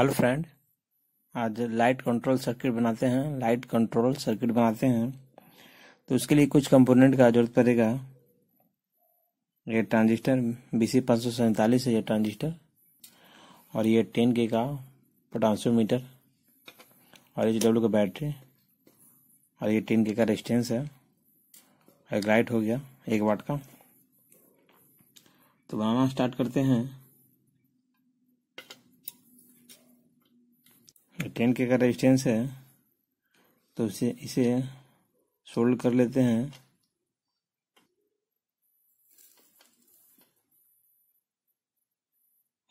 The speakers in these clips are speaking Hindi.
हेलो फ्रेंड आज लाइट कंट्रोल सर्किट बनाते हैं लाइट कंट्रोल सर्किट बनाते हैं तो उसके लिए कुछ कंपोनेंट का जरूरत पड़ेगा ये ट्रांजिस्टर बी सी पाँच सौ सैंतालीस है यह ट्रांजिस्टर और ये टेन के का पोटासो मीटर और एच डब्ल्यू का बैटरी और ये टेन के का रेजिस्टेंस है एक लाइट हो गया एक वाट का तो बनाना स्टार्ट करते हैं टेन के का रेजिस्टेंस है तो इसे इसे सोल्ड कर लेते हैं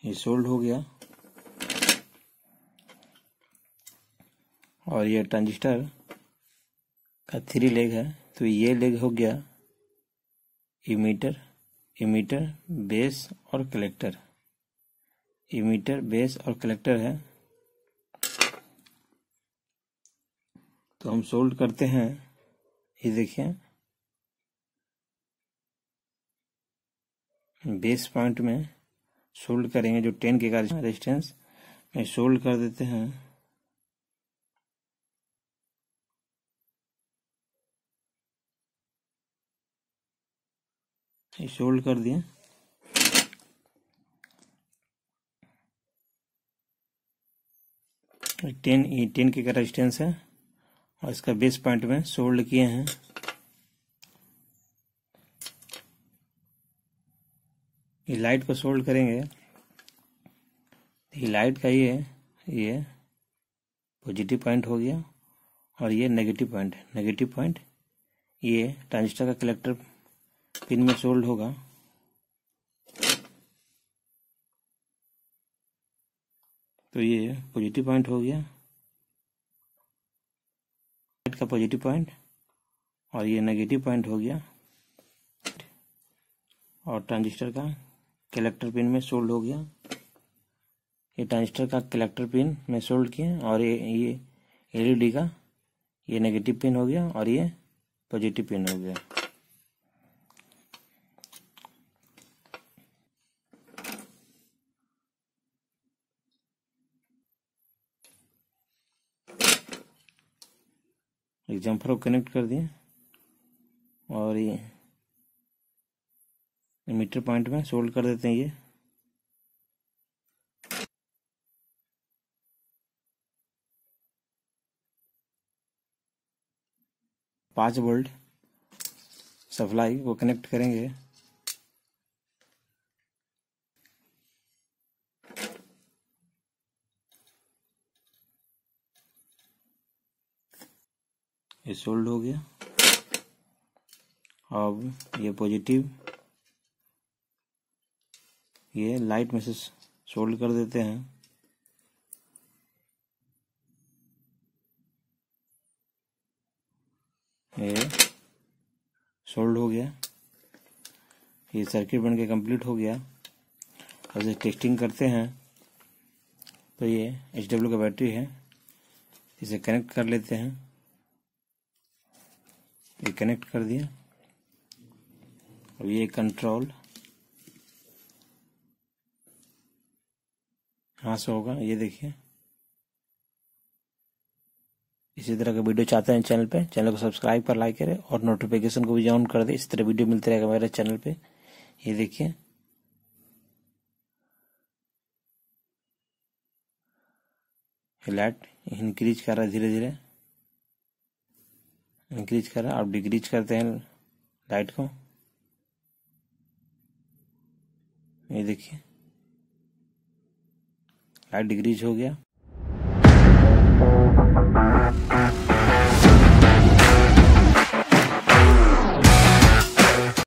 ये सोल्ड हो गया और ये ट्रांजिस्टर का थ्री लेग है तो ये लेग हो गया इमीटर इमीटर बेस और कलेक्टर इमीटर बेस और कलेक्टर है तो हम सोल्ड करते हैं ये देखिए बेस पॉइंट में सोल्ड करेंगे जो टेन के का रेजिस्टेंस में सोल्ड कर देते हैं सोल्ड कर दिए टेन टेन के का रेजिस्टेंस है और इसका बेस पॉइंट में सोल्ड किए हैं ये लाइट को सोल्ड करेंगे ये लाइट का ये ये पॉजिटिव पॉइंट हो गया और ये नेगेटिव पॉइंट नेगेटिव पॉइंट ये ट्रांजिस्टर का कलेक्टर पिन में सोल्ड होगा तो ये पॉजिटिव पॉइंट हो गया इसका पॉजिटिव पॉइंट और ये नेगेटिव पॉइंट हो गया और ट्रांजिस्टर का कलेक्टर पिन में सोल्ड हो गया ये ट्रांजिस्टर का कलेक्टर पिन में सोल्ड किए और ये ये एलईडी e का ये नेगेटिव पिन हो गया और ये पॉजिटिव पिन हो गया एक जम्फर को कनेक्ट कर दिए और ये मीटर पॉइंट में सोल्ड कर देते हैं ये पांच वोल्ट सप्लाई को कनेक्ट करेंगे ये सोल्ड हो गया अब ये पॉजिटिव ये लाइट में से सोल्ड कर देते हैं ये सोल्ड हो गया ये सर्किट बन के कंप्लीट हो गया और जब टेस्टिंग करते हैं तो ये एच डब्ल्यू का बैटरी है इसे कनेक्ट कर लेते हैं ये कनेक्ट कर दिया और ये कंट्रोल हाँ से होगा ये देखिए इसी तरह का वीडियो चाहते हैं चैनल पे चैनल को सब्सक्राइब कर लाइक करें और नोटिफिकेशन को भी ऑन कर दे इस तरह वीडियो मिलते रहेगा मेरे चैनल पे ये देखिए लाइट इंक्रीज कर रहा है धीरे धीरे इंक्रीज है आप डिक्रीज करते हैं लाइट को ये देखिए लाइट डिक्रीज हो गया